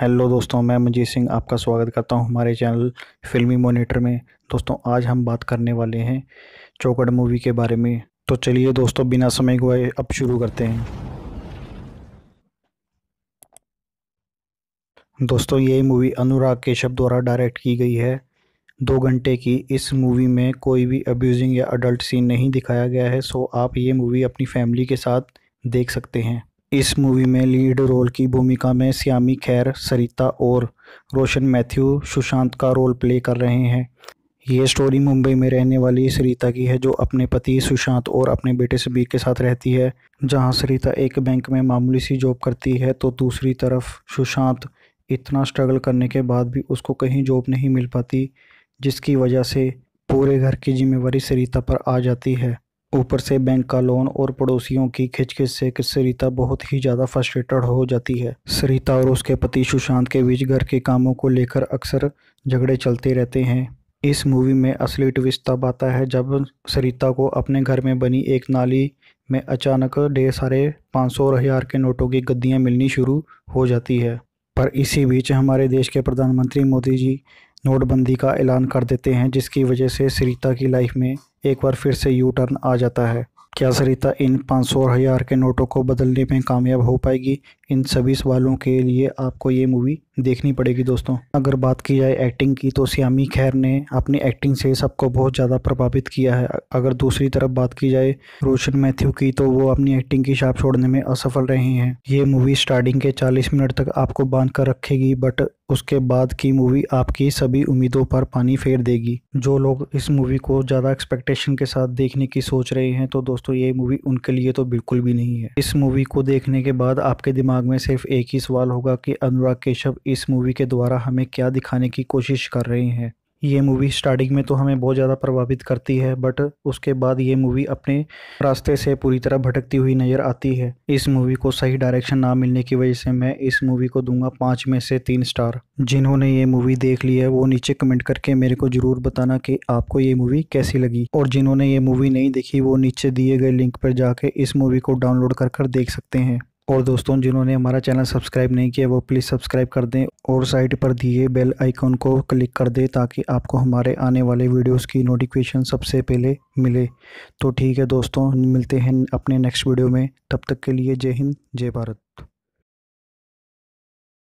hello दोस्तों मैं मनजीत सिंह आपका स्वागत करता हूं हमारे चैनल फिल्मी मोनिटर में दोस्तों आज हम बात करने वाले हैं चौकड़ मूवी के बारे में तो चलिए दोस्तों बिना समय गवाए अब शुरू करते हैं दोस्तों ये मूवी अनुराग केशव द्वारा डायरेक्ट की गई है दो घंटे की इस मूवी में कोई भी अब्यूजिंग या अडल्ट सीन नहीं दिखाया गया है सो आप ये मूवी अपनी फैमिली के साथ देख सकते हैं इस मूवी में लीड रोल की भूमिका में श्यामी खैर सरिता और रोशन मैथ्यू सुशांत का रोल प्ले कर रहे हैं ये स्टोरी मुंबई में रहने वाली सरिता की है जो अपने पति सुशांत और अपने बेटे सबीर के साथ रहती है जहां सरिता एक बैंक में मामूली सी जॉब करती है तो दूसरी तरफ सुशांत इतना स्ट्रगल करने के बाद भी उसको कहीं जॉब नहीं मिल पाती जिसकी वजह से पूरे घर की जिम्मेवारी सरिता पर आ जाती है ऊपर से बैंक का लोन और पड़ोसियों की खिचखिच से सरिता बहुत ही ज़्यादा फ्रस्ट्रेटेड हो जाती है सरिता और उसके पति सुशांत के बीच घर के कामों को लेकर अक्सर झगड़े चलते रहते हैं इस मूवी में असली ट्विस्ट तब आता है जब सरिता को अपने घर में बनी एक नाली में अचानक ढेर सारे पाँच सौ हज़ार के नोटों की गद्दियाँ मिलनी शुरू हो जाती है पर इसी बीच हमारे देश के प्रधानमंत्री मोदी जी नोटबंदी का ऐलान कर देते हैं जिसकी वजह से सरिता की लाइफ में एक बार फिर से यू टर्न आ जाता है क्या सरिता इन पाँच सौ हज़ार के नोटों को बदलने में कामयाब हो पाएगी इन सभी सवालों के लिए आपको ये मूवी देखनी पड़ेगी दोस्तों अगर बात की जाए एक्टिंग की तो सियामी खैर ने अपनी एक्टिंग से सबको बहुत ज़्यादा प्रभावित किया है अगर दूसरी तरफ बात की जाए रोशन मैथ्यू की तो वो अपनी एक्टिंग की छाप छोड़ने में असफल रहे हैं ये मूवी स्टार्टिंग के चालीस मिनट तक आपको बांध कर रखेगी बट उसके बाद की मूवी आपकी सभी उम्मीदों पर पानी फेर देगी जो लोग इस मूवी को ज़्यादा एक्सपेक्टेशन के साथ देखने की सोच रहे हैं तो दोस्तों ये मूवी उनके लिए तो बिल्कुल भी नहीं है इस मूवी को देखने के बाद आपके दिमाग दिमाग में सिर्फ एक ही सवाल होगा कि अनुराग केशव इस मूवी के द्वारा हमें क्या दिखाने की कोशिश कर रहे हैं ये मूवी स्टार्टिंग में तो हमें बहुत ज़्यादा प्रभावित करती है बट उसके बाद ये मूवी अपने रास्ते से पूरी तरह भटकती हुई नज़र आती है इस मूवी को सही डायरेक्शन ना मिलने की वजह से मैं इस मूवी को दूंगा पाँच में से तीन स्टार जिन्होंने ये मूवी देख ली है वो नीचे कमेंट करके मेरे को ज़रूर बताना कि आपको ये मूवी कैसी लगी और जिन्होंने ये मूवी नहीं देखी वो नीचे दिए गए लिंक पर जाके इस मूवी को डाउनलोड कर कर देख सकते हैं और दोस्तों जिन्होंने हमारा चैनल सब्सक्राइब नहीं किया वो प्लीज़ सब्सक्राइब कर दें और साइट पर दिए बेल आइकॉन को क्लिक कर दें ताकि आपको हमारे आने वाले वीडियोस की नोटिफिकेशन सबसे पहले मिले तो ठीक है दोस्तों मिलते हैं अपने नेक्स्ट वीडियो में तब तक के लिए जय हिंद जय भारत